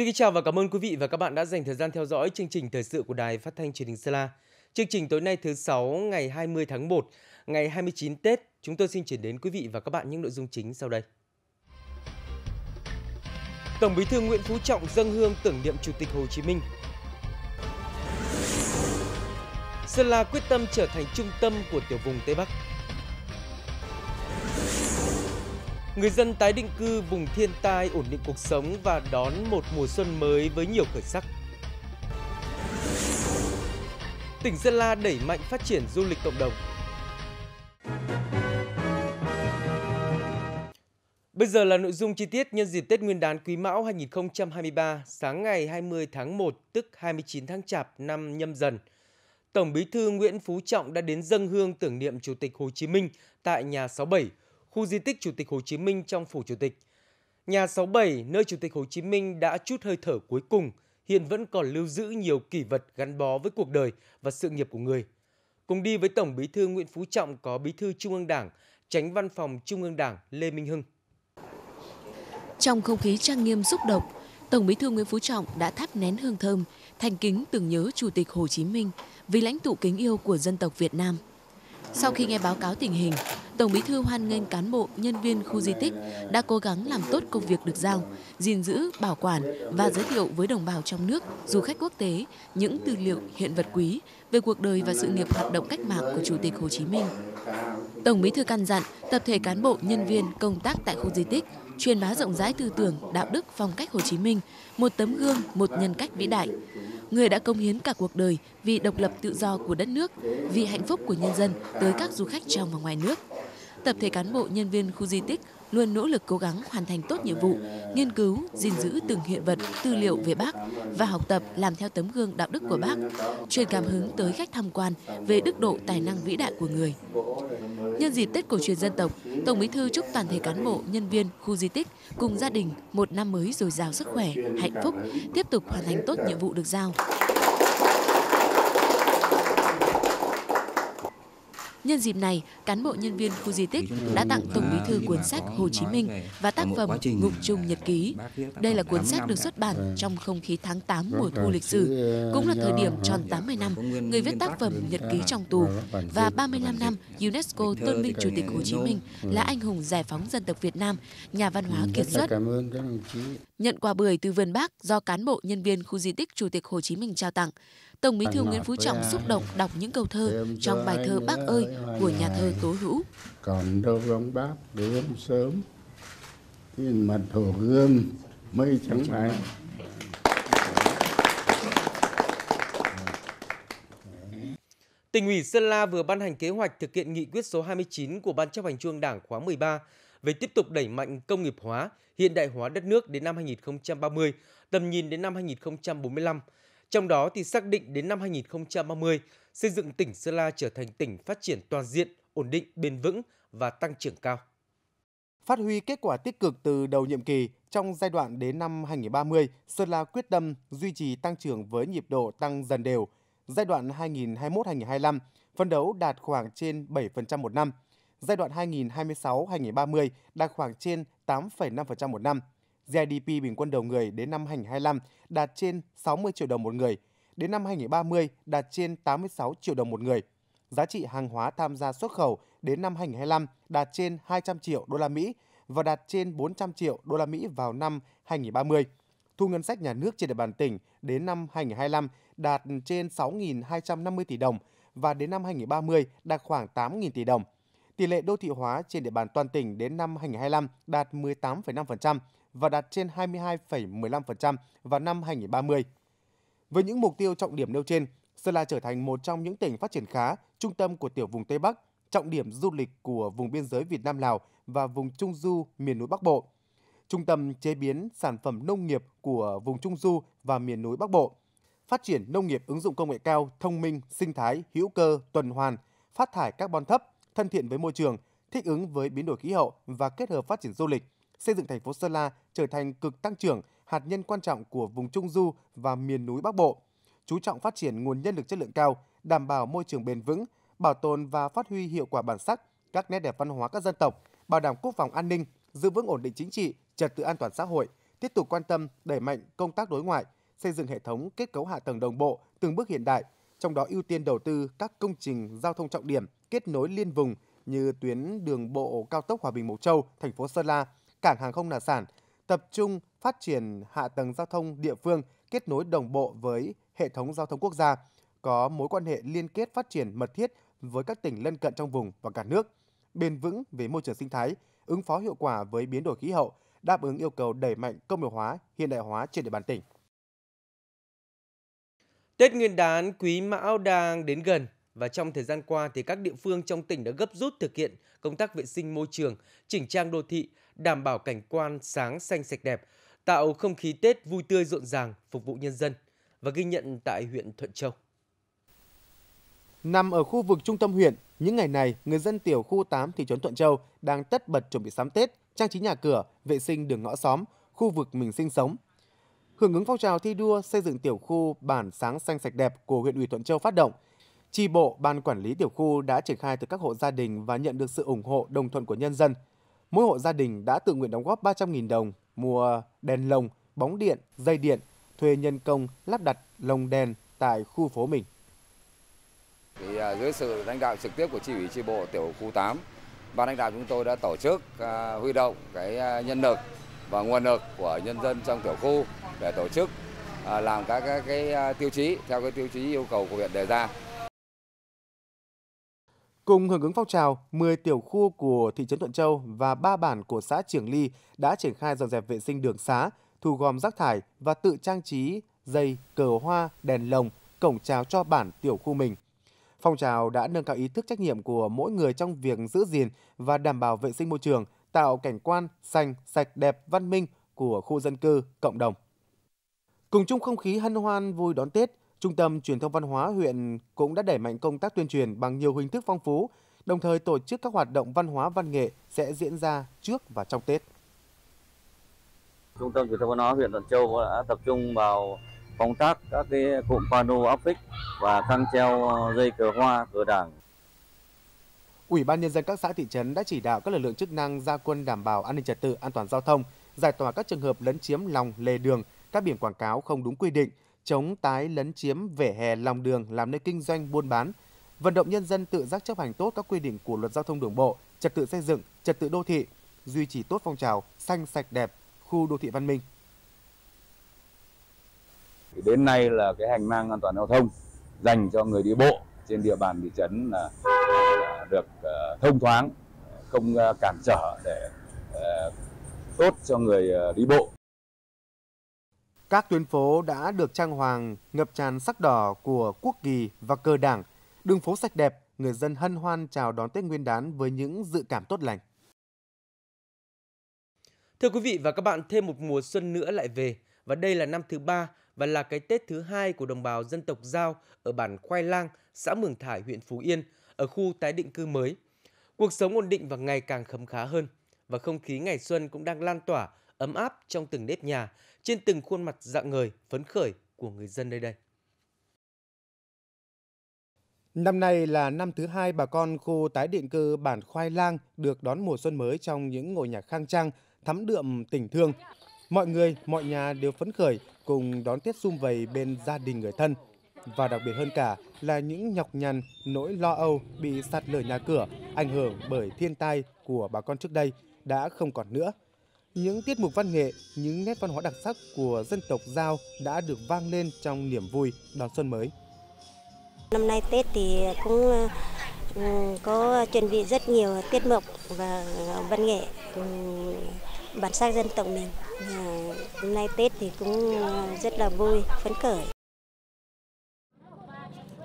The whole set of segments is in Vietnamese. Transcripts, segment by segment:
Xin kính chào và cảm ơn quý vị và các bạn đã dành thời gian theo dõi chương trình thời sự của Đài Phát thanh Truyền hình Sơn La. Chương trình tối nay thứ 6 ngày 20 tháng 1, ngày 29 Tết, chúng tôi xin chuyển đến quý vị và các bạn những nội dung chính sau đây. Tổng Bí thư Nguyễn Phú Trọng dâng hương tưởng niệm Chủ tịch Hồ Chí Minh. Sơn La quyết tâm trở thành trung tâm của tiểu vùng Tây Bắc. Người dân tái định cư vùng thiên tai ổn định cuộc sống và đón một mùa xuân mới với nhiều khởi sắc. Tỉnh Sơn La đẩy mạnh phát triển du lịch cộng đồng. Bây giờ là nội dung chi tiết nhân dịp Tết Nguyên đán Quý Mão 2023, sáng ngày 20 tháng 1, tức 29 tháng Chạp năm nhâm dần. Tổng bí thư Nguyễn Phú Trọng đã đến dân hương tưởng niệm Chủ tịch Hồ Chí Minh tại nhà 67, khu di tích Chủ tịch Hồ Chí Minh trong phủ Chủ tịch. Nhà 67, nơi Chủ tịch Hồ Chí Minh đã chút hơi thở cuối cùng, hiện vẫn còn lưu giữ nhiều kỷ vật gắn bó với cuộc đời và sự nghiệp của người. Cùng đi với Tổng Bí thư Nguyễn Phú Trọng có Bí thư Trung ương Đảng, Tránh Văn phòng Trung ương Đảng Lê Minh Hưng. Trong không khí trang nghiêm xúc động, Tổng Bí thư Nguyễn Phú Trọng đã thắp nén hương thơm, thành kính tưởng nhớ Chủ tịch Hồ Chí Minh vì lãnh tụ kính yêu của dân tộc Việt Nam – sau khi nghe báo cáo tình hình, Tổng Bí thư hoan nghênh cán bộ, nhân viên khu di tích đã cố gắng làm tốt công việc được giao, gìn giữ, bảo quản và giới thiệu với đồng bào trong nước, du khách quốc tế những tư liệu hiện vật quý về cuộc đời và sự nghiệp hoạt động cách mạng của Chủ tịch Hồ Chí Minh. Tổng Bí thư căn dặn tập thể cán bộ, nhân viên công tác tại khu di tích truyền bá rộng rãi tư tưởng, đạo đức, phong cách Hồ Chí Minh, một tấm gương, một nhân cách vĩ đại người đã công hiến cả cuộc đời vì độc lập tự do của đất nước, vì hạnh phúc của nhân dân tới các du khách trong và ngoài nước. Tập thể cán bộ nhân viên khu di tích luôn nỗ lực cố gắng hoàn thành tốt nhiệm vụ, nghiên cứu, gìn giữ từng hiện vật, tư liệu về bác và học tập làm theo tấm gương đạo đức của bác, truyền cảm hứng tới khách tham quan về đức độ tài năng vĩ đại của người. Nhân dịp Tết cổ truyền dân tộc, Tổng Bí thư chúc toàn thể cán bộ, nhân viên khu di tích cùng gia đình một năm mới dồi dào sức khỏe, hạnh phúc, tiếp tục hoàn thành tốt nhiệm vụ được giao. Nhân dịp này, cán bộ nhân viên khu di tích đã tặng Tổng Bí thư cuốn sách Hồ Chí Minh và tác phẩm Ngục Trung Nhật Ký. Đây là cuốn sách được xuất bản vâng. trong không khí tháng 8 vâng, mùa thu vâng, lịch sử, ờ, cũng là thời điểm tròn 80 năm người viết tác phẩm Nhật Ký trong tù và 35 năm UNESCO tôn vinh Chủ tịch Hồ Chí Minh là anh hùng giải phóng dân tộc Việt Nam, nhà văn hóa kiệt xuất. Nhận quà bưởi từ vườn Bác do cán bộ nhân viên khu di tích Chủ tịch Hồ Chí Minh trao tặng, Tổng Bí thư Nguyễn Phú Trọng xúc động đọc những câu thơ trong bài thơ Bác ơi của nhà thơ Tố Hữu. Còn đâu ông bác đến sớm, nhìn mặt hồ gương mây trắng lại. Tỉnh ủy Sơn La vừa ban hành kế hoạch thực hiện nghị quyết số 29 của Ban chấp hành Trung Đảng khóa 13 về tiếp tục đẩy mạnh công nghiệp hóa, hiện đại hóa đất nước đến năm 2030, tầm nhìn đến năm 2045 trong đó thì xác định đến năm 2030, xây dựng tỉnh Sơn La trở thành tỉnh phát triển toàn diện, ổn định, bền vững và tăng trưởng cao. Phát huy kết quả tích cực từ đầu nhiệm kỳ, trong giai đoạn đến năm 2030, Sơn La quyết tâm duy trì tăng trưởng với nhịp độ tăng dần đều. Giai đoạn 2021-2025, phân đấu đạt khoảng trên 7% một năm. Giai đoạn 2026-2030 đạt khoảng trên 8,5% một năm. GDP bình quân đầu người đến năm 2025 đạt trên 60 triệu đồng một người, đến năm 2030 đạt trên 86 triệu đồng một người. Giá trị hàng hóa tham gia xuất khẩu đến năm 2025 đạt trên 200 triệu đô la Mỹ và đạt trên 400 triệu đô la Mỹ vào năm 2030. Thu ngân sách nhà nước trên địa bàn tỉnh đến năm 2025 đạt trên 6.250 tỷ đồng và đến năm 2030 đạt khoảng 8.000 tỷ đồng. Tỷ lệ đô thị hóa trên địa bàn toàn tỉnh đến năm 2025 đạt 18,5%, và đạt trên 22,15% vào năm 2030. Với những mục tiêu trọng điểm nêu trên, Sơn La trở thành một trong những tỉnh phát triển khá, trung tâm của tiểu vùng Tây Bắc, trọng điểm du lịch của vùng biên giới Việt Nam Lào và vùng Trung du miền núi Bắc Bộ. Trung tâm chế biến sản phẩm nông nghiệp của vùng Trung du và miền núi Bắc Bộ. Phát triển nông nghiệp ứng dụng công nghệ cao, thông minh, sinh thái, hữu cơ, tuần hoàn, phát thải carbon thấp, thân thiện với môi trường, thích ứng với biến đổi khí hậu và kết hợp phát triển du lịch xây dựng thành phố Sơn La trở thành cực tăng trưởng, hạt nhân quan trọng của vùng Trung Du và miền núi Bắc Bộ, chú trọng phát triển nguồn nhân lực chất lượng cao, đảm bảo môi trường bền vững, bảo tồn và phát huy hiệu quả bản sắc các nét đẹp văn hóa các dân tộc, bảo đảm quốc phòng an ninh, giữ vững ổn định chính trị, trật tự an toàn xã hội, tiếp tục quan tâm đẩy mạnh công tác đối ngoại, xây dựng hệ thống kết cấu hạ tầng đồng bộ từng bước hiện đại, trong đó ưu tiên đầu tư các công trình giao thông trọng điểm kết nối liên vùng như tuyến đường bộ cao tốc Hòa Bình Mộc Châu, thành phố Sơn La, cảng hàng không đặc sản, tập trung phát triển hạ tầng giao thông địa phương kết nối đồng bộ với hệ thống giao thông quốc gia, có mối quan hệ liên kết phát triển mật thiết với các tỉnh lân cận trong vùng và cả nước, bền vững về môi trường sinh thái, ứng phó hiệu quả với biến đổi khí hậu, đáp ứng yêu cầu đẩy mạnh công nghiệp hóa, hiện đại hóa trên địa bàn tỉnh. Tết Nguyên đán Quý Mão đang đến gần và trong thời gian qua thì các địa phương trong tỉnh đã gấp rút thực hiện công tác vệ sinh môi trường, chỉnh trang đô thị, đảm bảo cảnh quan sáng xanh sạch đẹp, tạo không khí Tết vui tươi rộn ràng phục vụ nhân dân và ghi nhận tại huyện Thuận Châu. Nằm ở khu vực trung tâm huyện, những ngày này, người dân tiểu khu 8 thị trấn Thuận Châu đang tất bật chuẩn bị sắm Tết, trang trí nhà cửa, vệ sinh đường ngõ xóm, khu vực mình sinh sống. Hưởng ứng phong trào thi đua xây dựng tiểu khu bản sáng xanh sạch đẹp của huyện ủy Thuận Châu phát động, tri bộ, ban quản lý tiểu khu đã triển khai từ các hộ gia đình và nhận được sự ủng hộ đồng thuận của nhân dân – mỗi hộ gia đình đã tự nguyện đóng góp 300.000 đồng mua đèn lồng, bóng điện, dây điện, thuê nhân công lắp đặt lồng đèn tại khu phố mình. Thì à, dưới sự lãnh đạo trực tiếp của chi ủy chi bộ tiểu khu 8, ban lãnh đạo chúng tôi đã tổ chức à, huy động cái à, nhân lực và nguồn lực của nhân dân trong tiểu khu để tổ chức làm các cái tiêu chí theo cái tiêu chí yêu cầu của huyện đề ra Cùng hưởng ứng phong trào, 10 tiểu khu của thị trấn Thuận Châu và 3 bản của xã Trường Ly đã triển khai dọn dẹp vệ sinh đường xá, thu gom rác thải và tự trang trí dây, cờ hoa, đèn lồng, cổng chào cho bản tiểu khu mình. Phong trào đã nâng cao ý thức trách nhiệm của mỗi người trong việc giữ gìn và đảm bảo vệ sinh môi trường, tạo cảnh quan xanh, sạch đẹp, văn minh của khu dân cư, cộng đồng. Cùng chung không khí hân hoan vui đón Tết, Trung tâm Truyền thông Văn hóa huyện cũng đã đẩy mạnh công tác tuyên truyền bằng nhiều hình thức phong phú, đồng thời tổ chức các hoạt động văn hóa văn nghệ sẽ diễn ra trước và trong Tết. Trung tâm Truyền thông Văn hóa huyện Thuận Châu đã tập trung vào công tác các cái cụm pano áp phích và căng treo ờ, dây cờ hoa, cờ đảng. Ủy ban nhân dân các xã thị trấn đã chỉ đạo các lực lượng chức năng ra quân đảm bảo an ninh trật tự, an toàn giao thông, giải tỏa các trường hợp lấn chiếm lòng lề đường, các biển quảng cáo không đúng quy định, chống tái lấn chiếm vỉa hè lòng đường làm nơi kinh doanh buôn bán, vận động nhân dân tự giác chấp hành tốt các quy định của luật giao thông đường bộ, trật tự xây dựng, trật tự đô thị, duy trì tốt phong trào xanh sạch đẹp khu đô thị văn minh. Đến nay là cái hành lang an toàn giao thông dành cho người đi bộ trên địa bàn thị trấn là được ờ, thông thoáng, không ờ, cản trở để ờ, tốt cho người đi bộ. Các tuyến phố đã được trang hoàng ngập tràn sắc đỏ của quốc kỳ và cờ đảng, đường phố sạch đẹp, người dân hân hoan chào đón Tết Nguyên đán với những dự cảm tốt lành. Thưa quý vị và các bạn, thêm một mùa xuân nữa lại về và đây là năm thứ ba và là cái Tết thứ hai của đồng bào dân tộc Giao ở bản Khoai Lang, xã Mường Thải, huyện Phú Yên, ở khu tái định cư mới. Cuộc sống ổn định và ngày càng khấm khá hơn và không khí ngày xuân cũng đang lan tỏa ấm áp trong từng nếp nhà trên từng khuôn mặt dạng người phấn khởi của người dân nơi đây. Năm nay là năm thứ hai bà con khu tái định cư bản Khoai Lang được đón mùa xuân mới trong những ngôi nhà khang trang, thắm đượm tình thương. Mọi người, mọi nhà đều phấn khởi cùng đón Tết sum vầy bên gia đình người thân. Và đặc biệt hơn cả là những nhọc nhằn, nỗi lo âu bị sạt lở nhà cửa, ảnh hưởng bởi thiên tai của bà con trước đây đã không còn nữa. Những tiết mục văn nghệ, những nét văn hóa đặc sắc của dân tộc Giao đã được vang lên trong niềm vui đón xuân mới. Năm nay Tết thì cũng ừ, có chuẩn bị rất nhiều tiết mục và văn nghệ ừ, bản sắc dân tộc mình. Hôm nay Tết thì cũng rất là vui, phấn khởi.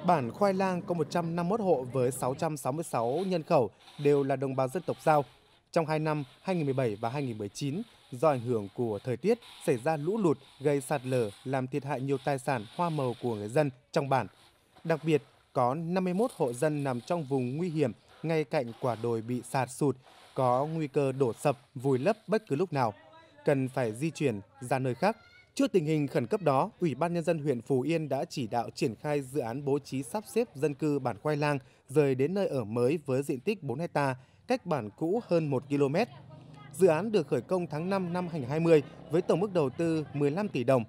Bản Khoai Lang có 151 hộ với 666 nhân khẩu đều là đồng bào dân tộc Giao. Trong 2 năm 2017 và 2019, do ảnh hưởng của thời tiết xảy ra lũ lụt gây sạt lở làm thiệt hại nhiều tài sản hoa màu của người dân trong bản. Đặc biệt, có 51 hộ dân nằm trong vùng nguy hiểm ngay cạnh quả đồi bị sạt sụt, có nguy cơ đổ sập, vùi lấp bất cứ lúc nào, cần phải di chuyển ra nơi khác. Trước tình hình khẩn cấp đó, Ủy ban Nhân dân huyện Phù Yên đã chỉ đạo triển khai dự án bố trí sắp xếp dân cư bản khoai lang rời đến nơi ở mới với diện tích 4 hectare cách bản cũ hơn 1 km. Dự án được khởi công tháng 5 năm 2020 với tổng mức đầu tư 15 tỷ đồng.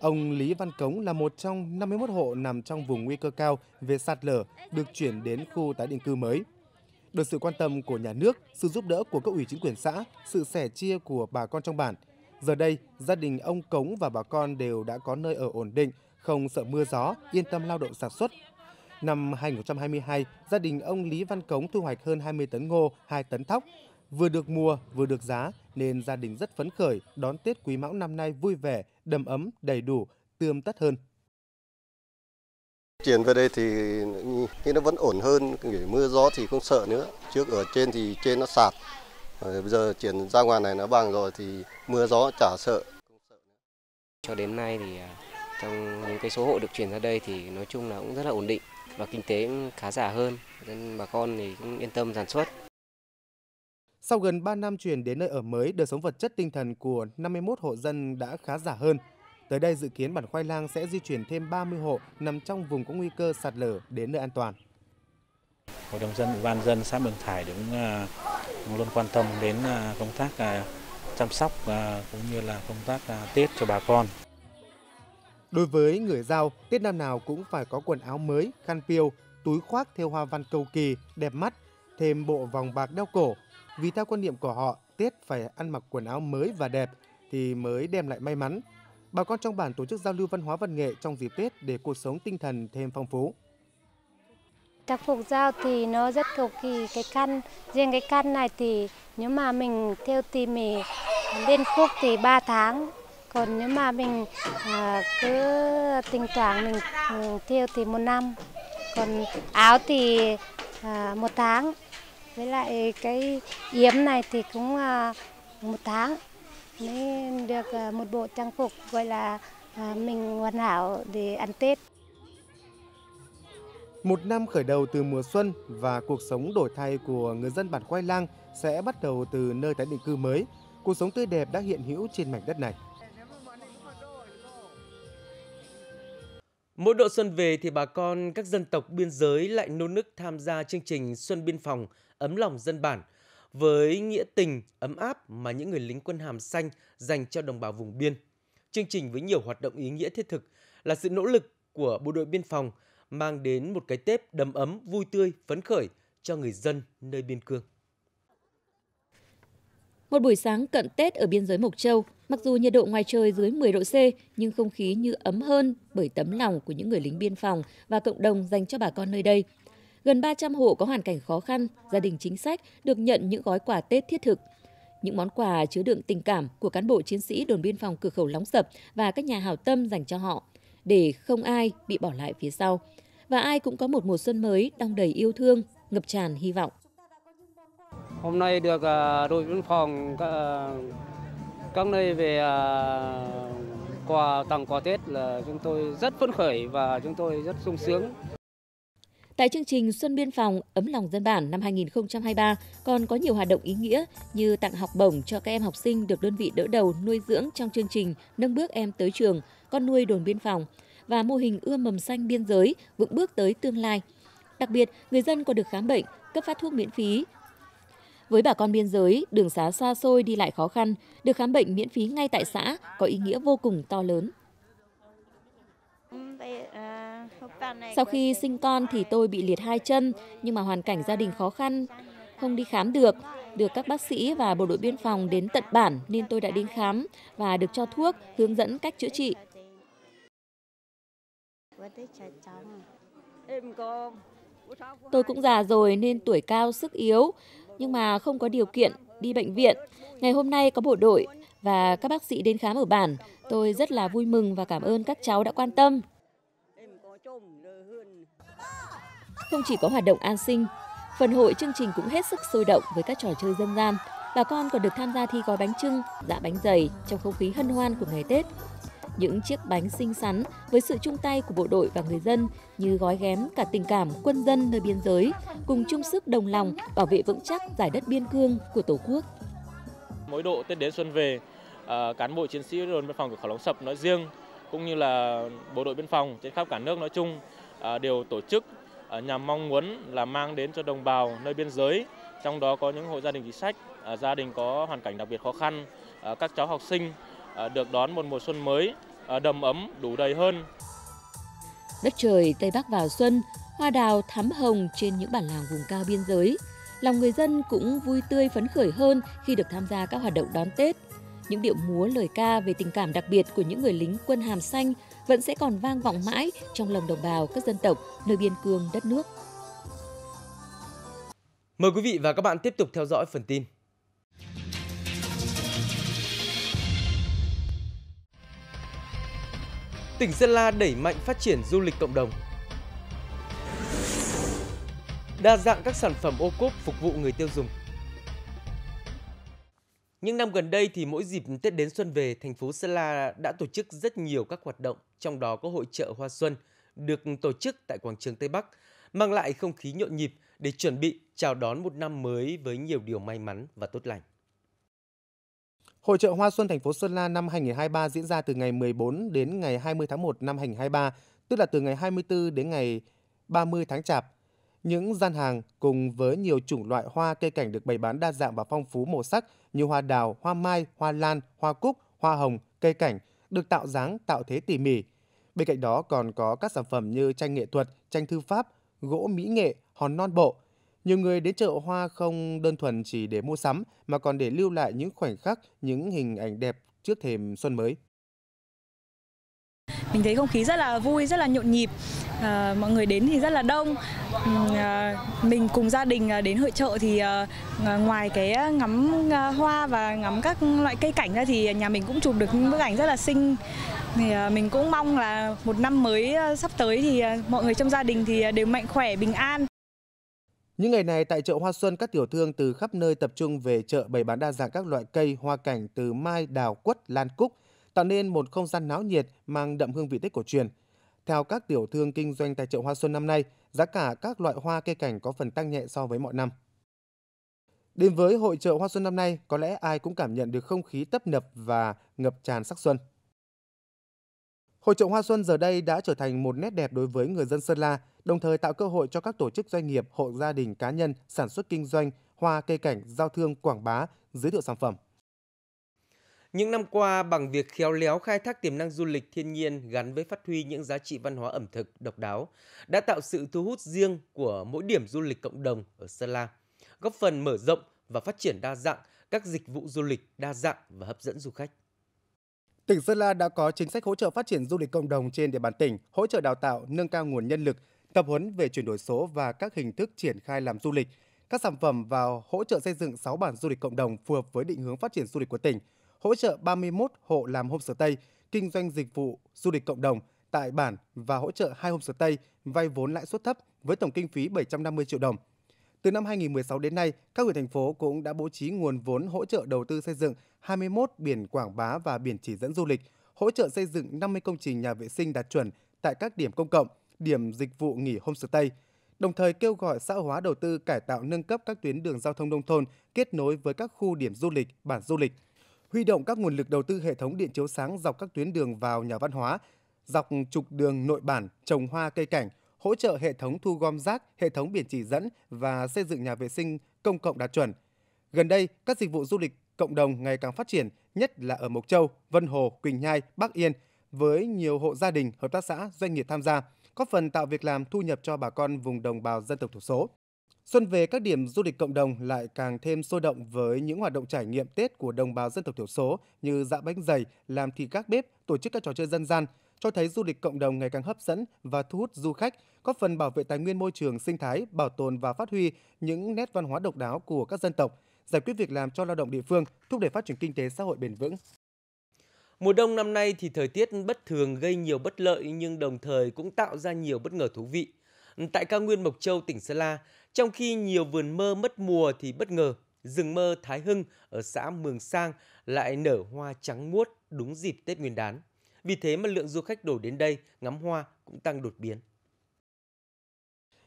Ông Lý Văn Cống là một trong 51 hộ nằm trong vùng nguy cơ cao về sạt lở được chuyển đến khu tái định cư mới. Được sự quan tâm của nhà nước, sự giúp đỡ của cấp ủy chính quyền xã, sự sẻ chia của bà con trong bản, giờ đây gia đình ông Cống và bà con đều đã có nơi ở ổn định, không sợ mưa gió, yên tâm lao động sản xuất, Năm 2022, gia đình ông Lý Văn Cống thu hoạch hơn 20 tấn ngô, 2 tấn thóc. Vừa được mua, vừa được giá nên gia đình rất phấn khởi đón Tết Quý Mão năm nay vui vẻ, đầm ấm, đầy đủ, tươm tất hơn. Chuyển về đây thì nó vẫn ổn hơn, mưa gió thì không sợ nữa. Trước ở trên thì trên nó sạt, ờ, bây giờ chuyển ra ngoài này nó bằng rồi thì mưa gió chả sợ. Cho đến nay thì à, trong những cái số hộ được chuyển ra đây thì nói chung là cũng rất là ổn định và kinh tế cũng khá giả hơn, nên bà con thì cũng yên tâm sản xuất. Sau gần 3 năm chuyển đến nơi ở mới, đời sống vật chất tinh thần của 51 hộ dân đã khá giả hơn. Tới đây dự kiến bản khoai lang sẽ di chuyển thêm 30 hộ nằm trong vùng có nguy cơ sạt lở đến nơi an toàn. Hội đồng dân, ủy ban dân xã Mường Thải à, cũng luôn quan tâm đến à, công tác à, chăm sóc cũng như là công tác Tết cho bà con. Đối với người Giao, Tết năm nào cũng phải có quần áo mới, khăn piêu, túi khoác theo hoa văn cầu kỳ, đẹp mắt, thêm bộ vòng bạc đeo cổ. Vì theo quan niệm của họ, Tết phải ăn mặc quần áo mới và đẹp thì mới đem lại may mắn. Bà con trong bản tổ chức giao lưu văn hóa văn nghệ trong dịp Tết để cuộc sống tinh thần thêm phong phú. trang phục giao thì nó rất cầu kỳ, cái khăn, riêng cái khăn này thì nếu mà mình theo thì mình lên khúc thì 3 tháng còn nếu mà mình à, cứ tình trạng mình, mình ừ, thiêu thì một năm còn áo thì à, một tháng với lại cái yếm này thì cũng à, một tháng mới được à, một bộ trang phục gọi là à, mình hoàn hảo để ăn tết một năm khởi đầu từ mùa xuân và cuộc sống đổi thay của người dân bản Khoai Lang sẽ bắt đầu từ nơi tái định cư mới. Cuộc sống tươi đẹp đã hiện hữu trên mảnh đất này. Mỗi độ xuân về thì bà con các dân tộc biên giới lại nô nức tham gia chương trình Xuân Biên phòng ấm lòng dân bản với nghĩa tình ấm áp mà những người lính quân hàm xanh dành cho đồng bào vùng biên. Chương trình với nhiều hoạt động ý nghĩa thiết thực là sự nỗ lực của bộ đội biên phòng mang đến một cái Tết đầm ấm, vui tươi, phấn khởi cho người dân nơi biên cương. Một buổi sáng cận Tết ở biên giới Mộc Châu, mặc dù nhiệt độ ngoài trời dưới 10 độ C, nhưng không khí như ấm hơn bởi tấm lòng của những người lính biên phòng và cộng đồng dành cho bà con nơi đây. Gần 300 hộ có hoàn cảnh khó khăn, gia đình chính sách được nhận những gói quà Tết thiết thực. Những món quà chứa đựng tình cảm của cán bộ chiến sĩ đồn biên phòng cửa khẩu Lóng Sập và các nhà hảo tâm dành cho họ, để không ai bị bỏ lại phía sau. Và ai cũng có một mùa xuân mới đong đầy yêu thương, ngập tràn hy vọng. Hôm nay được ờ, đội biên phòng ờ, các nơi về ờ, quà tặng quà Tết là chúng tôi rất phấn khởi và chúng tôi rất sung sướng. Tại chương trình Xuân Biên phòng Ấm lòng dân bản năm 2023 còn có nhiều hoạt động ý nghĩa như tặng học bổng cho các em học sinh được đơn vị đỡ đầu nuôi dưỡng trong chương trình Nâng bước em tới trường, con nuôi đồn biên phòng và mô hình ươm mầm xanh biên giới vững bước tới tương lai. Đặc biệt, người dân còn được khám bệnh, cấp phát thuốc miễn phí, với bà con biên giới, đường xá xa xôi đi lại khó khăn, được khám bệnh miễn phí ngay tại xã có ý nghĩa vô cùng to lớn. Sau khi sinh con thì tôi bị liệt hai chân, nhưng mà hoàn cảnh gia đình khó khăn, không đi khám được. Được các bác sĩ và bộ đội biên phòng đến tận bản nên tôi đã đi khám và được cho thuốc, hướng dẫn cách chữa trị. Tôi cũng già rồi nên tuổi cao sức yếu, nhưng mà không có điều kiện đi bệnh viện. Ngày hôm nay có bộ đội và các bác sĩ đến khám ở bản. Tôi rất là vui mừng và cảm ơn các cháu đã quan tâm. Không chỉ có hoạt động an sinh, phần hội chương trình cũng hết sức sôi động với các trò chơi dân gian. Bà con còn được tham gia thi gói bánh trưng, dạ bánh dày trong không khí hân hoan của ngày Tết những chiếc bánh xinh xắn với sự chung tay của bộ đội và người dân như gói ghém cả tình cảm quân dân nơi biên giới, cùng chung sức đồng lòng bảo vệ vững chắc giải đất biên cương của Tổ quốc. Mỗi độ Tết đến xuân về, ờ, cán bộ chiến sĩ đồn biên phòng cửa khẩu Lóng Sập nói riêng cũng như là bộ đội biên phòng trên khắp cả nước nói chung ờ, đều tổ chức ờ, nhằm mong muốn là mang đến cho đồng bào nơi biên giới, trong đó có những hộ gia đình chính sách, gia đình có hoàn cảnh đặc biệt khó khăn, các cháu học sinh Ờ, được đón một mùa xuân mới ờ, đầm ấm đủ đầy hơn. Đất trời Tây Bắc vào xuân, hoa đào thắm hồng trên những bản làng vùng cao biên giới. Lòng người dân cũng vui tươi phấn khởi hơn khi được tham gia các hoạt động đón Tết. Những điệu múa lời ca về tình cảm đặc biệt của những người lính quân hàm xanh vẫn sẽ còn vang vọng mãi trong lòng đồng bào các dân tộc nơi biên cương đất nước. Mời quý vị và các bạn tiếp tục theo dõi phần tin. tỉnh Sơn La đẩy mạnh phát triển du lịch cộng đồng. Đa dạng các sản phẩm ô cốp phục vụ người tiêu dùng. Những năm gần đây thì mỗi dịp Tết đến xuân về, thành phố Sơn La đã tổ chức rất nhiều các hoạt động, trong đó có hội trợ hoa xuân được tổ chức tại quảng trường Tây Bắc, mang lại không khí nhộn nhịp để chuẩn bị chào đón một năm mới với nhiều điều may mắn và tốt lành. Hội trợ Hoa Xuân thành phố Sơn La năm 2023 diễn ra từ ngày 14 đến ngày 20 tháng 1 năm 2023, tức là từ ngày 24 đến ngày 30 tháng Chạp. Những gian hàng cùng với nhiều chủng loại hoa cây cảnh được bày bán đa dạng và phong phú màu sắc như hoa đào, hoa mai, hoa lan, hoa cúc, hoa hồng, cây cảnh được tạo dáng, tạo thế tỉ mỉ. Bên cạnh đó còn có các sản phẩm như tranh nghệ thuật, tranh thư pháp, gỗ mỹ nghệ, hòn non bộ – nhiều người đến chợ hoa không đơn thuần chỉ để mua sắm mà còn để lưu lại những khoảnh khắc, những hình ảnh đẹp trước thềm xuân mới. Mình thấy không khí rất là vui, rất là nhộn nhịp. À, mọi người đến thì rất là đông. À, mình cùng gia đình ờ, đến hội chợ thì à, ngoài cái ngắm hoa và ngắm các loại cây cảnh ra thì nhà mình cũng chụp được những bức ảnh rất là xinh. Thì à, mình cũng mong là một năm mới sắp tới thì mọi người trong gia đình thì đều mạnh khỏe, bình an. Những ngày này tại chợ Hoa Xuân, các tiểu thương từ khắp nơi tập trung về chợ bày bán đa dạng các loại cây, hoa cảnh từ mai, đào, quất, lan cúc, tạo nên một không gian náo nhiệt mang đậm hương vị Tết cổ truyền. Theo các tiểu thương kinh doanh tại chợ Hoa Xuân năm nay, giá cả các loại hoa cây cảnh có phần tăng nhẹ so với mọi năm. Đến với hội chợ Hoa Xuân năm nay, có lẽ ai cũng cảm nhận được không khí tấp nập và ngập tràn sắc xuân. Hội chợ Hoa Xuân giờ đây đã trở thành một nét đẹp đối với người dân Sơn La – đồng thời tạo cơ hội cho các tổ chức doanh nghiệp, hộ gia đình cá nhân sản xuất kinh doanh hoa cây cảnh, giao thương quảng bá, giới thiệu sản phẩm. Những năm qua, bằng việc khéo léo khai thác tiềm năng du lịch thiên nhiên gắn với phát huy những giá trị văn hóa ẩm thực độc đáo, đã tạo sự thu hút riêng của mỗi điểm du lịch cộng đồng ở Sơn La, góp phần mở rộng và phát triển đa dạng các dịch vụ du lịch đa dạng và hấp dẫn du khách. Tỉnh Sơn La đã có chính sách hỗ trợ phát triển du lịch cộng đồng trên địa bàn tỉnh, hỗ trợ đào tạo, nâng cao nguồn nhân lực, tập huấn về chuyển đổi số và các hình thức triển khai làm du lịch, các sản phẩm và hỗ trợ xây dựng 6 bản du lịch cộng đồng phù hợp với định hướng phát triển du lịch của tỉnh, hỗ trợ 31 hộ làm homestay, kinh doanh dịch vụ du lịch cộng đồng tại bản và hỗ trợ hai homestay vay vốn lãi suất thấp với tổng kinh phí 750 triệu đồng. Từ năm 2016 đến nay, các huyện thành phố cũng đã bố trí nguồn vốn hỗ trợ đầu tư xây dựng 21 biển quảng bá và biển chỉ dẫn du lịch, hỗ trợ xây dựng 50 công trình nhà vệ sinh đạt chuẩn tại các điểm công cộng, điểm dịch vụ nghỉ homestay, đồng thời kêu gọi xã hóa đầu tư cải tạo nâng cấp các tuyến đường giao thông nông thôn kết nối với các khu điểm du lịch, bản du lịch, huy động các nguồn lực đầu tư hệ thống điện chiếu sáng dọc các tuyến đường vào nhà văn hóa, dọc trục đường nội bản, trồng hoa cây cảnh, hỗ trợ hệ thống thu gom rác, hệ thống biển chỉ dẫn và xây dựng nhà vệ sinh công cộng đạt chuẩn. Gần đây, các dịch vụ du lịch cộng đồng ngày càng phát triển, nhất là ở Mộc Châu, Vân Hồ, Quỳnh Nhai, Bắc Yên, với nhiều hộ gia đình, hợp tác xã, doanh nghiệp tham gia – có phần tạo việc làm thu nhập cho bà con vùng đồng bào dân tộc thiểu số. Xuân về các điểm du lịch cộng đồng lại càng thêm sôi động với những hoạt động trải nghiệm Tết của đồng bào dân tộc thiểu số như dạ bánh dày, làm thịt các bếp, tổ chức các trò chơi dân gian, cho thấy du lịch cộng đồng ngày càng hấp dẫn và thu hút du khách, góp phần bảo vệ tài nguyên môi trường sinh thái, bảo tồn và phát huy những nét văn hóa độc đáo của các dân tộc, giải quyết việc làm cho lao động địa phương, thúc đẩy phát triển kinh tế xã hội bền vững. Mùa đông năm nay thì thời tiết bất thường gây nhiều bất lợi nhưng đồng thời cũng tạo ra nhiều bất ngờ thú vị. Tại cao nguyên Mộc Châu, tỉnh Sơn La, trong khi nhiều vườn mơ mất mùa thì bất ngờ, rừng mơ Thái Hưng ở xã Mường Sang lại nở hoa trắng muốt đúng dịp Tết Nguyên đán. Vì thế mà lượng du khách đổ đến đây ngắm hoa cũng tăng đột biến.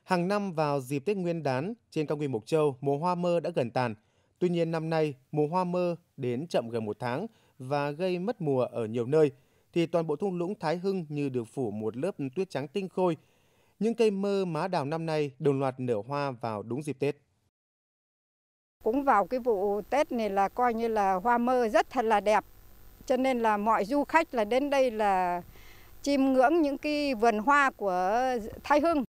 Hàng năm vào dịp Tết Nguyên đán trên cao nguyên Mộc Châu, mùa hoa mơ đã gần tàn. Tuy nhiên năm nay, mùa hoa mơ đến chậm gần một tháng – và gây mất mùa ở nhiều nơi, thì toàn bộ thung lũng Thái Hưng như được phủ một lớp tuyết trắng tinh khôi. Những cây mơ má đào năm nay đồng loạt nở hoa vào đúng dịp Tết. Cũng vào cái vụ Tết này là coi như là hoa mơ rất thật là đẹp. Cho nên là mọi du khách là đến đây là chiêm ngưỡng những cái vườn hoa của Thái Hưng.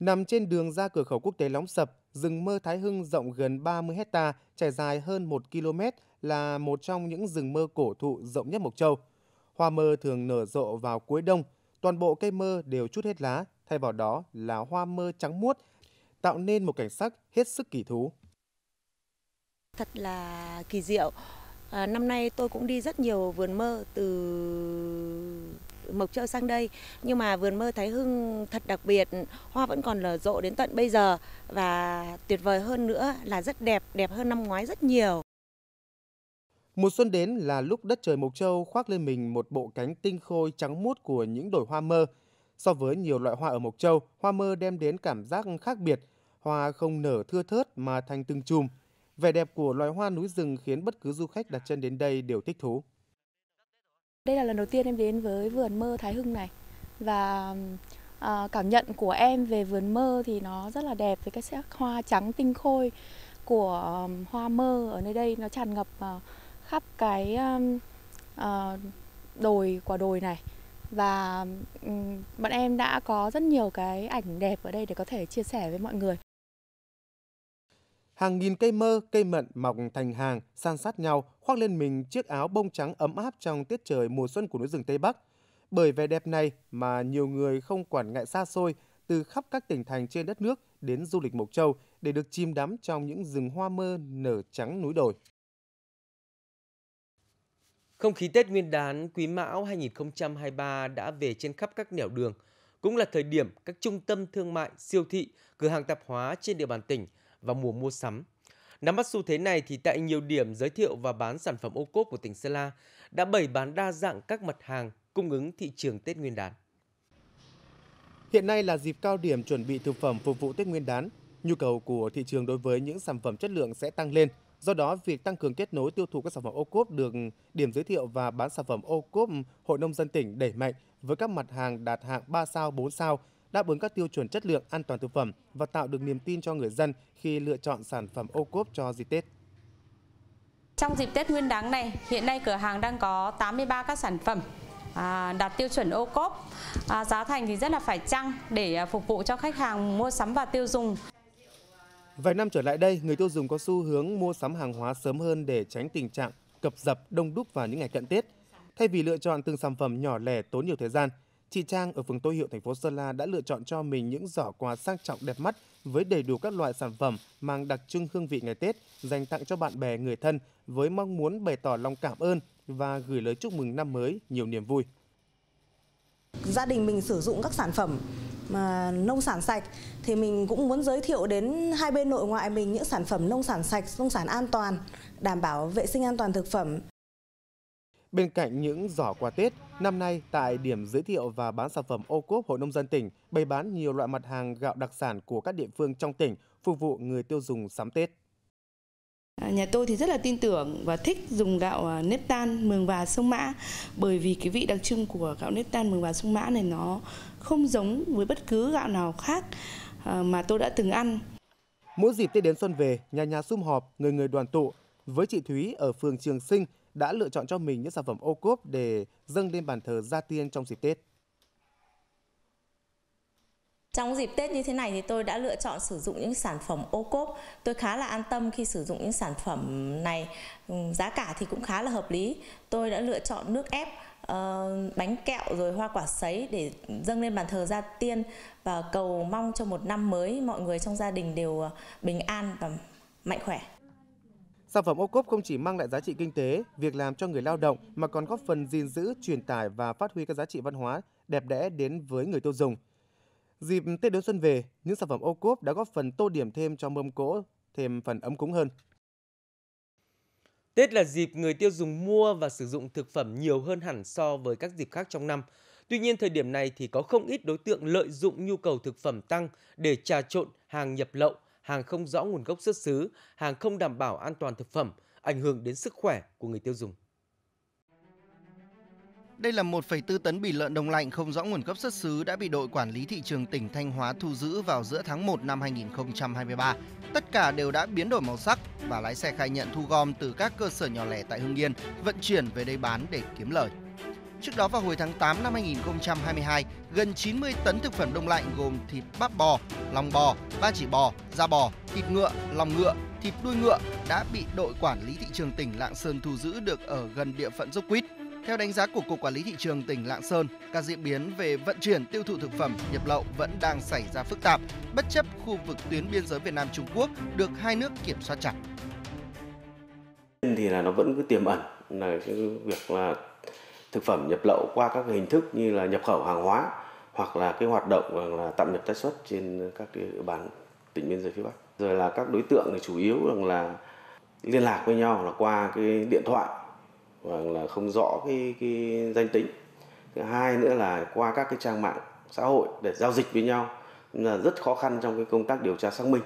Nằm trên đường ra cửa khẩu quốc tế Lóng Sập, rừng mơ Thái Hưng rộng gần 30 hecta, trải dài hơn 1 km là một trong những rừng mơ cổ thụ rộng nhất Mộc Châu. Hoa mơ thường nở rộ vào cuối đông, toàn bộ cây mơ đều chút hết lá, thay vào đó là hoa mơ trắng muốt, tạo nên một cảnh sắc hết sức kỳ thú. Thật là kỳ diệu. À, năm nay tôi cũng đi rất nhiều vườn mơ từ Mộc Châu sang đây. Nhưng mà vườn mơ Thái Hưng thật đặc biệt, hoa vẫn còn nở rộ đến tận bây giờ và tuyệt vời hơn nữa là rất đẹp, đẹp hơn năm ngoái rất nhiều. Mùa xuân đến là lúc đất trời Mộc Châu khoác lên mình một bộ cánh tinh khôi trắng muốt của những đồi hoa mơ. So với nhiều loại hoa ở Mộc Châu, hoa mơ đem đến cảm giác khác biệt. Hoa không nở thưa thớt mà thành từng chùm. Vẻ đẹp của loài hoa núi rừng khiến bất cứ du khách đặt chân đến đây đều thích thú. Đây là lần đầu tiên em đến với vườn mơ Thái Hưng này và à, cảm nhận của em về vườn mơ thì nó rất là đẹp với các sắc hoa trắng tinh khôi của um, hoa mơ ở nơi đây nó tràn ngập uh, khắp cái um, uh, đồi quả đồi này và um, bọn em đã có rất nhiều cái ảnh đẹp ở đây để có thể chia sẻ với mọi người. Hàng nghìn cây mơ, cây mận mọc thành hàng, san sát nhau khoác lên mình chiếc áo bông trắng ấm áp trong tiết trời mùa xuân của núi rừng Tây Bắc. Bởi vẻ đẹp này mà nhiều người không quản ngại xa xôi từ khắp các tỉnh thành trên đất nước đến du lịch Mộc Châu để được chìm đắm trong những rừng hoa mơ nở trắng núi đồi. Không khí Tết Nguyên đán Quý Mão 2023 đã về trên khắp các nẻo đường, cũng là thời điểm các trung tâm thương mại, siêu thị, cửa hàng tạp hóa trên địa bàn tỉnh vào mùa mua sắm Nắm bắt xu thế này thì tại nhiều điểm giới thiệu và bán sản phẩm ô cốp của tỉnh Sơn La đã bày bán đa dạng các mặt hàng cung ứng thị trường Tết Nguyên đán. Hiện nay là dịp cao điểm chuẩn bị thực phẩm phục vụ Tết Nguyên đán, nhu cầu của thị trường đối với những sản phẩm chất lượng sẽ tăng lên. Do đó, việc tăng cường kết nối tiêu thụ các sản phẩm ô cốp được điểm giới thiệu và bán sản phẩm ô cốp Hội Nông dân tỉnh đẩy mạnh với các mặt hàng đạt hạng 3 sao, 4 sao đáp ứng các tiêu chuẩn chất lượng an toàn thực phẩm và tạo được niềm tin cho người dân khi lựa chọn sản phẩm ô cốp cho dịp Tết. Trong dịp Tết Nguyên đáng này, hiện nay cửa hàng đang có 83 các sản phẩm à, đạt tiêu chuẩn ô cốp. À, giá thành thì rất là phải chăng để à, phục vụ cho khách hàng mua sắm và tiêu dùng. Vài năm trở lại đây, người tiêu dùng có xu hướng mua sắm hàng hóa sớm hơn để tránh tình trạng cập dập đông đúc vào những ngày cận Tết. Thay vì lựa chọn từng sản phẩm nhỏ lẻ tốn nhiều thời gian, Chị Trang ở phường Tô Hiệu, thành phố Sơn La đã lựa chọn cho mình những giỏ quà sang trọng đẹp mắt với đầy đủ các loại sản phẩm mang đặc trưng hương vị ngày Tết dành tặng cho bạn bè người thân với mong muốn bày tỏ lòng cảm ơn và gửi lời chúc mừng năm mới nhiều niềm vui. Gia đình mình sử dụng các sản phẩm mà nông sản sạch thì mình cũng muốn giới thiệu đến hai bên nội ngoại mình những sản phẩm nông sản sạch, nông sản an toàn, đảm bảo vệ sinh an toàn thực phẩm Bên cạnh những giỏ quà Tết, năm nay tại điểm giới thiệu và bán sản phẩm ô cốp Hội Nông dân tỉnh bày bán nhiều loại mặt hàng gạo đặc sản của các địa phương trong tỉnh, phục vụ người tiêu dùng sắm Tết. À, nhà tôi thì rất là tin tưởng và thích dùng gạo à, nếp tan mường và sông mã bởi vì cái vị đặc trưng của gạo nếp tan mường và sông mã này nó không giống với bất cứ gạo nào khác à, mà tôi đã từng ăn. Mỗi dịp Tết đến xuân về, nhà nhà sum họp, người người đoàn tụ. Với chị Thúy ở phường Trường Sinh, đã lựa chọn cho mình những sản phẩm ô cốp để dâng lên bàn thờ gia tiên trong dịp Tết. Trong dịp Tết như thế này thì tôi đã lựa chọn sử dụng những sản phẩm ô cốp. Tôi khá là an tâm khi sử dụng những sản phẩm này. Ừ, giá cả thì cũng khá là hợp lý. Tôi đã lựa chọn nước ép, ờ, bánh kẹo rồi hoa quả sấy để dâng lên bàn thờ gia tiên và cầu mong cho một năm mới mọi người trong gia đình đều ờ, bình an và mạnh khỏe. Sản phẩm ô cốp không chỉ mang lại giá trị kinh tế, việc làm cho người lao động mà còn góp phần gìn giữ, truyền tải và phát huy các giá trị văn hóa đẹp đẽ đến với người tiêu dùng. Dịp Tết đến xuân về, những sản phẩm ô cốp đã góp phần tô điểm thêm cho mâm cỗ, thêm phần ấm cúng hơn. Tết là dịp người tiêu dùng mua và sử dụng thực phẩm nhiều hơn hẳn so với các dịp khác trong năm. Tuy nhiên thời điểm này thì có không ít đối tượng lợi dụng nhu cầu thực phẩm tăng để trà trộn hàng nhập lậu hàng không rõ nguồn gốc xuất xứ, hàng không đảm bảo an toàn thực phẩm, ảnh hưởng đến sức khỏe của người tiêu dùng. Đây là 1,4 tấn bì lợn đông lạnh không rõ nguồn gốc xuất xứ đã bị đội quản lý thị trường tỉnh Thanh Hóa thu giữ vào giữa tháng 1 năm 2023. Tất cả đều đã biến đổi màu sắc và lái xe khai nhận thu gom từ các cơ sở nhỏ lẻ tại Hưng Yên, vận chuyển về đây bán để kiếm lời. Trước đó vào hồi tháng 8 năm 2022, gần 90 tấn thực phẩm đông lạnh gồm thịt bắp bò, lòng bò, ba chỉ bò, da bò, thịt ngựa, lòng ngựa, thịt đuôi ngựa đã bị đội quản lý thị trường tỉnh Lạng Sơn thu giữ được ở gần địa phận dốc quýt. Theo đánh giá của Cục Quản lý Thị trường tỉnh Lạng Sơn, các diễn biến về vận chuyển tiêu thụ thực phẩm nhập lậu vẫn đang xảy ra phức tạp, bất chấp khu vực tuyến biên giới Việt Nam-Trung Quốc được hai nước kiểm soát chặt. Thì là nó vẫn cứ tiềm ẩn là cái việc là thực phẩm nhập lậu qua các hình thức như là nhập khẩu hàng hóa hoặc là cái hoạt động là tạm nhập tái xuất trên các cái địa bàn tỉnh biên giới phía Bắc. Rồi là các đối tượng thì chủ yếu rằng là liên lạc với nhau là qua cái điện thoại hoặc là không rõ cái, cái danh tính. Thứ hai nữa là qua các cái trang mạng xã hội để giao dịch với nhau là rất khó khăn trong cái công tác điều tra xác minh.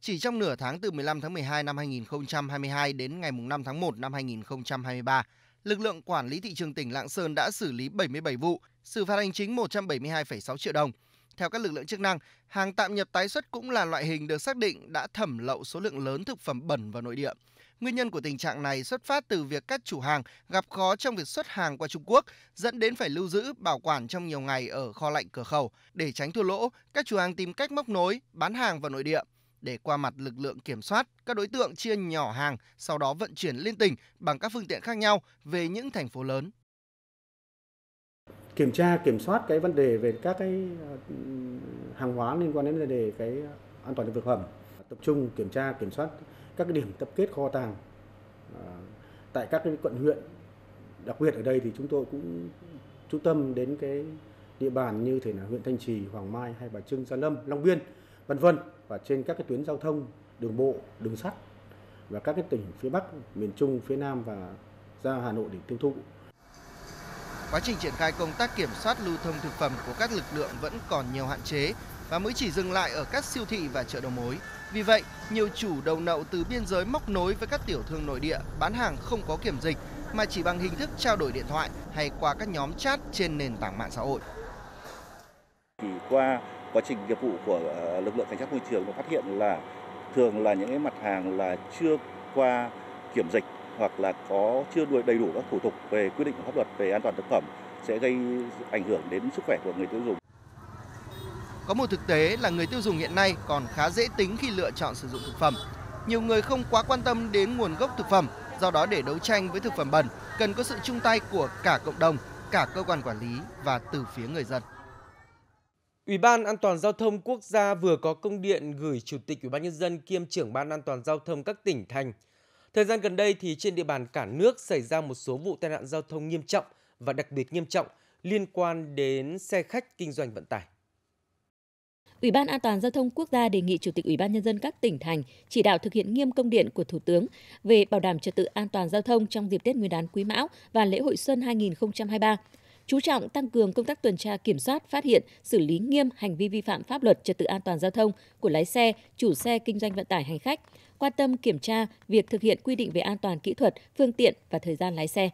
Chỉ trong nửa tháng từ 15 tháng 12 năm 2022 đến ngày 5 tháng 1 năm 2023, lực lượng quản lý thị trường tỉnh Lạng Sơn đã xử lý 77 vụ, xử phạt hành chính 172,6 triệu đồng. Theo các lực lượng chức năng, hàng tạm nhập tái xuất cũng là loại hình được xác định đã thẩm lậu số lượng lớn thực phẩm bẩn vào nội địa. Nguyên nhân của tình trạng này xuất phát từ việc các chủ hàng gặp khó trong việc xuất hàng qua Trung Quốc, dẫn đến phải lưu giữ, bảo quản trong nhiều ngày ở kho lạnh cửa khẩu. Để tránh thua lỗ, các chủ hàng tìm cách móc nối, bán hàng vào nội địa. Để qua mặt lực lượng kiểm soát, các đối tượng chia nhỏ hàng, sau đó vận chuyển liên tỉnh bằng các phương tiện khác nhau về những thành phố lớn. Kiểm tra, kiểm soát cái vấn đề về các cái ừ, hàng hóa liên quan đến vấn đề cái an toàn thực phẩm, tập trung kiểm tra, kiểm soát các cái điểm tập kết kho tàng ờ, tại các cái quận huyện. Đặc biệt ở đây thì chúng tôi cũng chú tâm đến cái địa bàn như thể là huyện Thanh Trì, Hoàng Mai hay Bà Trưng, Gia Lâm, Long Biên vân vân và trên các cái tuyến giao thông đường bộ đường sắt và các cái tỉnh phía Bắc miền Trung phía Nam và ra Hà Nội để tiêu thụ quá trình triển khai công tác kiểm soát lưu thông thực phẩm của các lực lượng vẫn còn nhiều hạn chế và mới chỉ dừng lại ở các siêu thị và chợ đầu mối. Vì vậy, nhiều chủ đầu nậu từ biên giới móc nối với các tiểu thương nội địa bán hàng không có kiểm dịch mà chỉ bằng hình thức trao đổi điện thoại hay qua các nhóm chat trên nền tảng mạng xã hội. chỉ qua quá trình nghiệp vụ của ờ, lực lượng cảnh sát môi trường phát hiện là thường là những cái mặt hàng là chưa qua kiểm dịch hoặc là có chưa đầy đủ các thủ tục về quy định của pháp luật về an toàn thực phẩm sẽ gây ảnh hưởng đến sức khỏe của người tiêu dùng. Có một thực tế là người tiêu dùng hiện nay còn khá dễ tính khi lựa chọn sử dụng thực phẩm. Nhiều người không quá quan tâm đến nguồn gốc thực phẩm, do đó để đấu tranh với thực phẩm bẩn cần có sự chung tay của cả cộng đồng, cả cơ quan quản lý và từ phía người dân. Ủy ban An toàn giao thông quốc gia vừa có công điện gửi Chủ tịch Ủy ban nhân dân kiêm trưởng ban an toàn giao thông các tỉnh thành. Thời gian gần đây thì trên địa bàn cả nước xảy ra một số vụ tai nạn giao thông nghiêm trọng và đặc biệt nghiêm trọng liên quan đến xe khách kinh doanh vận tải. Ủy ban An toàn giao thông quốc gia đề nghị Chủ tịch Ủy ban nhân dân các tỉnh thành chỉ đạo thực hiện nghiêm công điện của Thủ tướng về bảo đảm trật tự an toàn giao thông trong dịp Tết Nguyên đán Quý Mão và lễ hội Xuân 2023, chú trọng tăng cường công tác tuần tra kiểm soát, phát hiện, xử lý nghiêm hành vi vi phạm pháp luật trật tự an toàn giao thông của lái xe, chủ xe kinh doanh vận tải hành khách, quan tâm kiểm tra việc thực hiện quy định về an toàn kỹ thuật, phương tiện và thời gian lái xe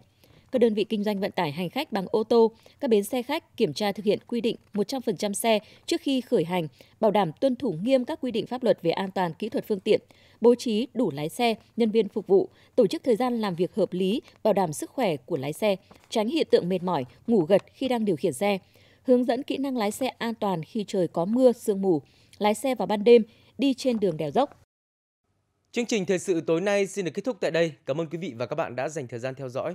các đơn vị kinh doanh vận tải hành khách bằng ô tô, các bến xe khách kiểm tra thực hiện quy định 100% xe trước khi khởi hành, bảo đảm tuân thủ nghiêm các quy định pháp luật về an toàn kỹ thuật phương tiện, bố trí đủ lái xe, nhân viên phục vụ, tổ chức thời gian làm việc hợp lý, bảo đảm sức khỏe của lái xe, tránh hiện tượng mệt mỏi, ngủ gật khi đang điều khiển xe, hướng dẫn kỹ năng lái xe an toàn khi trời có mưa, sương mù, lái xe vào ban đêm, đi trên đường đèo dốc. Chương trình thời sự tối nay xin được kết thúc tại đây. Cảm ơn quý vị và các bạn đã dành thời gian theo dõi.